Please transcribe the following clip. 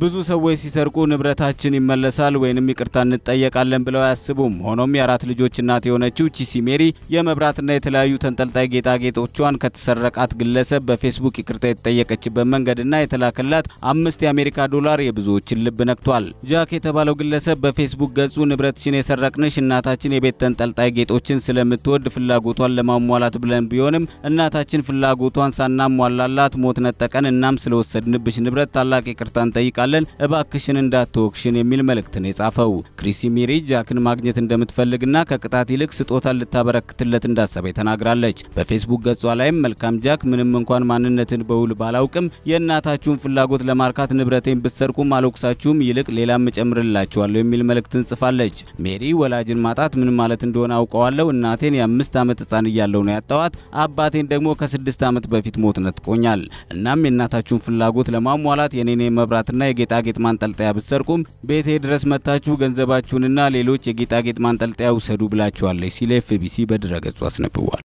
ብዙ ሰዎች ሲሰርቁ ንብረታችን ይመለሳል ወይንም ይቅርታ እንጠየቃለን ብለው አያስቡም። ሆኖም የአራት ልጆች እናት የሆነችው ቺሲ ሜሪ የመብራትና የተለያዩ ተንጠልጣይ ጌጣጌጦቿን ከተሰረቃት ግለሰብ በፌስቡክ ይቅርታ የተጠየቀችበት መንገድና የተላከላት አምስት የአሜሪካ ዶላር የብዙዎችን ልብ ነክቷል። ጃክ የተባለው ግለሰብ በፌስቡክ ገጹ ንብረትሽን የሰረቅንሽ እናታችን የቤት ተንጠልጣይ ጌጦችን ስለምትወድ ፍላጎቷን ለማሟላት ብለን ቢሆንም እናታችን ፍላጎቷን ሳናሟላላት ሞት ነጠቀን፣ እናም ስለወሰድንብሽ ንብረት ታላቅ ይቅርታን ጠይቃ እንጠብቃለን፣ እባክሽን እንዳትወክሽን የሚል መልእክት ነው የጻፈው። ክሪሲ ሚሪ ጃክን ማግኘት እንደምትፈልግና ከቅጣት ይልቅ ስጦታን ልታበረክትለት እንዳሰበ ተናግራለች። በፌስቡክ ገጿ ላይም መልካም ጃክ፣ ምንም እንኳን ማንነትን በውል ባላውቅም የእናታችሁን ፍላጎት ለማርካት ንብረቴን ብትሰርቁም አልወቅሳችሁም፣ ይልቅ ሌላም እጨምርላችኋለሁ የሚል መልእክትን ጽፋለች። ሜሪ ወላጅን ማጣት ምን ማለት እንደሆነ አውቀዋለሁ። እናቴን የአምስት ዓመት ህፃን እያለው ነው ያጣዋት። አባቴን ደግሞ ከስድስት ዓመት በፊት ሞት ነጥቆኛል። እናም የእናታችሁን ፍላጎት ለማሟላት የኔኔ መብራትና የጌጣጌጥ ማንጠልጠያ ብትሰርቁም ቤቴ ድረስ መታችሁ ገንዘባችሁንና ሌሎች የጌጣጌጥ ማንጠልጠያ ውሰዱ ብላችኋለች ሲል ኤፍቢሲ በድረገጹ አስነብቧል።